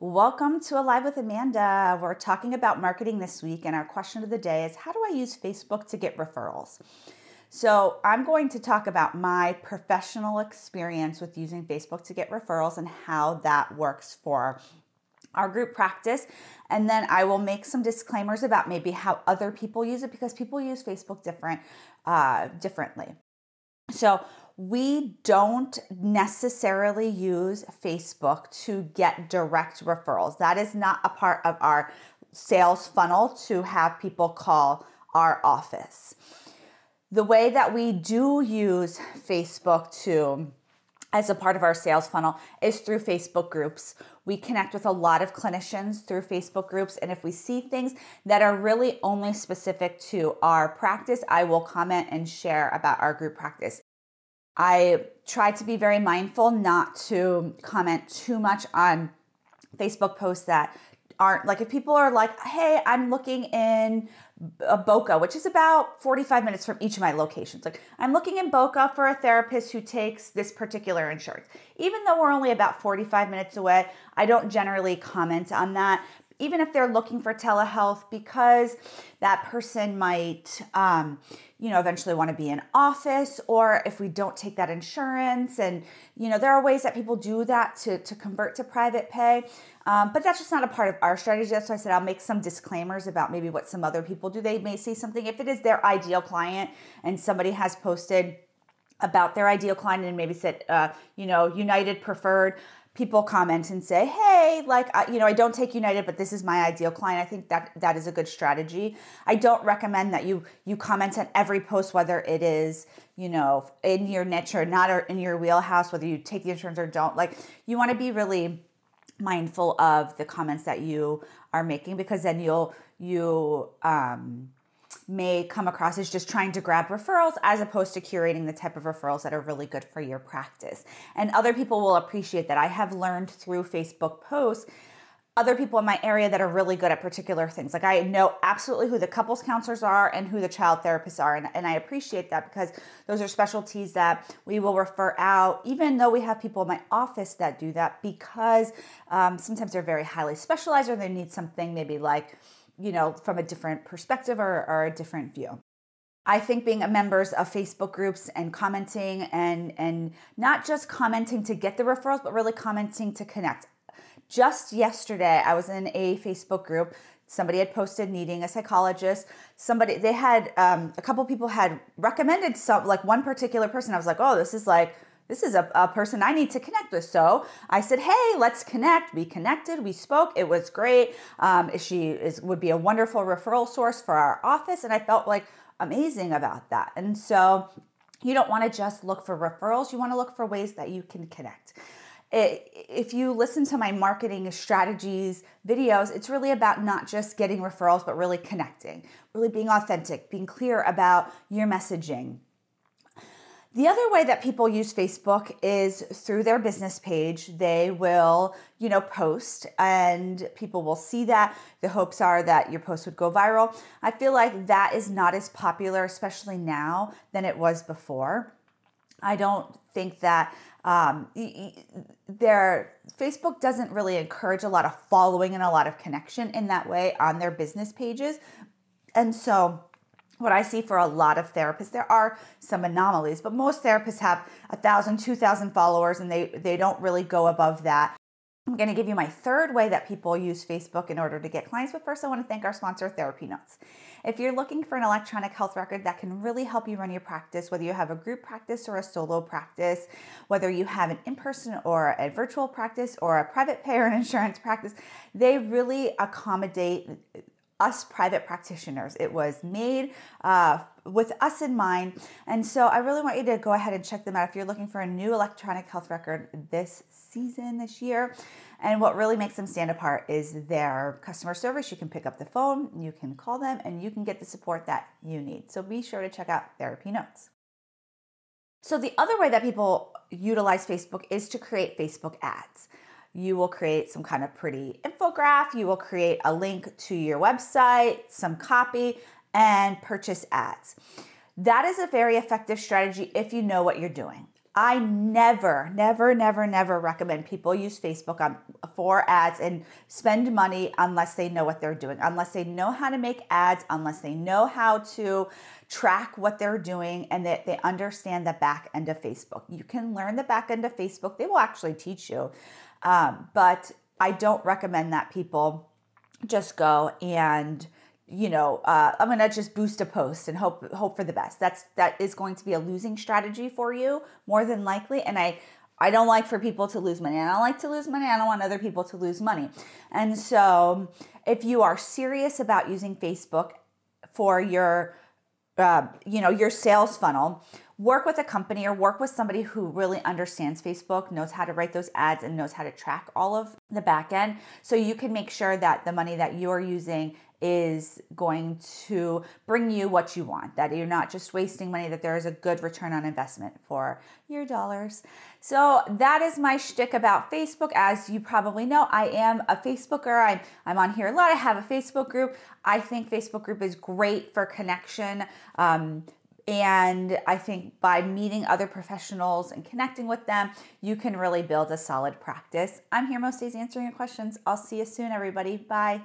Welcome to Alive with Amanda. We're talking about marketing this week, and our question of the day is How do I use Facebook to get referrals? So, I'm going to talk about my professional experience with using Facebook to get referrals and how that works for our group practice. And then I will make some disclaimers about maybe how other people use it because people use Facebook different, uh, differently. So we don't necessarily use Facebook to get direct referrals. That is not a part of our sales funnel to have people call our office. The way that we do use Facebook to as a part of our sales funnel is through Facebook groups. We connect with a lot of clinicians through Facebook groups, and if we see things that are really only specific to our practice, I will comment and share about our group practice. I try to be very mindful not to comment too much on Facebook posts that aren't like if people are like, hey, I'm looking in a Boca, which is about 45 minutes from each of my locations. Like I'm looking in Boca for a therapist who takes this particular insurance. Even though we're only about 45 minutes away, I don't generally comment on that even if they're looking for telehealth, because that person might, um, you know, eventually want to be in office, or if we don't take that insurance. And, you know, there are ways that people do that to, to convert to private pay. Um, but that's just not a part of our strategy. So I said I'll make some disclaimers about maybe what some other people do. They may see something. If it is their ideal client and somebody has posted, about their ideal client and maybe said, uh, you know, United preferred people comment and say, "Hey, like I, you know, I don't take United, but this is my ideal client." I think that that is a good strategy. I don't recommend that you you comment on every post, whether it is you know in your niche or not, or in your wheelhouse, whether you take the insurance or don't. Like you want to be really mindful of the comments that you are making because then you'll you um may come across as just trying to grab referrals as opposed to curating the type of referrals that are really good for your practice. And other people will appreciate that. I have learned through Facebook posts other people in my area that are really good at particular things. Like I know absolutely who the couples counselors are and who the child therapists are. And, and I appreciate that because those are specialties that we will refer out, even though we have people in my office that do that because um, sometimes they're very highly specialized or they need something maybe like, you know, from a different perspective or, or a different view. I think being members of Facebook groups and commenting and and not just commenting to get the referrals, but really commenting to connect. Just yesterday, I was in a Facebook group. Somebody had posted needing a psychologist. Somebody they had um, a couple people had recommended some like one particular person. I was like, oh, this is like this is a, a person I need to connect with. So I said, hey, let's connect. We connected. We spoke. It was great. Um, she is would be a wonderful referral source for our office, and I felt like amazing about that. And so you don't want to just look for referrals. You want to look for ways that you can connect. if you listen to my marketing strategies videos, it's really about not just getting referrals, but really connecting, really being authentic, being clear about your messaging, the other way that people use Facebook is through their business page. They will, you know, post and people will see that. The hopes are that your post would go viral. I feel like that is not as popular, especially now, than it was before. I don't think that um, their Facebook doesn't really encourage a lot of following and a lot of connection in that way on their business pages. And so what I see for a lot of therapists, there are some anomalies, but most therapists have 1,000, 2,000 followers and they, they don't really go above that. I'm going to give you my third way that people use Facebook in order to get clients, but first I want to thank our sponsor, Therapy Notes. If you're looking for an electronic health record that can really help you run your practice, whether you have a group practice or a solo practice, whether you have an in person or a virtual practice or a private payer and insurance practice, they really accommodate us private practitioners. It was made uh, with us in mind. And so I really want you to go ahead and check them out if you're looking for a new electronic health record this season, this year. And what really makes them stand apart is their customer service. You can pick up the phone, you can call them, and you can get the support that you need. So be sure to check out Therapy Notes. So, the other way that people utilize Facebook is to create Facebook ads you will create some kind of pretty infographic, you will create a link to your website, some copy, and purchase ads. That is a very effective strategy if you know what you're doing. I never, never, never, never recommend people use Facebook on, for ads and spend money unless they know what they're doing, unless they know how to make ads, unless they know how to track what they're doing and that they understand the back end of Facebook. You can learn the back end of Facebook, they will actually teach you. Um, but I don't recommend that people just go and you know uh, i'm going to just boost a post and hope hope for the best that's that is going to be a losing strategy for you more than likely and i i don't like for people to lose money i don't like to lose money i don't want other people to lose money and so if you are serious about using facebook for your uh, you know your sales funnel work with a company or work with somebody who really understands Facebook, knows how to write those ads, and knows how to track all of the back end so you can make sure that the money that you're using is going to bring you what you want, that you're not just wasting money, that there is a good return on investment for your dollars. So that is my shtick about Facebook. As you probably know, I am a Facebooker. I'm, I'm on here a lot. I have a Facebook group. I think Facebook group is great for connection. Um, and I think by meeting other professionals and connecting with them, you can really build a solid practice. I'm here most days answering your questions. I'll see you soon, everybody. Bye.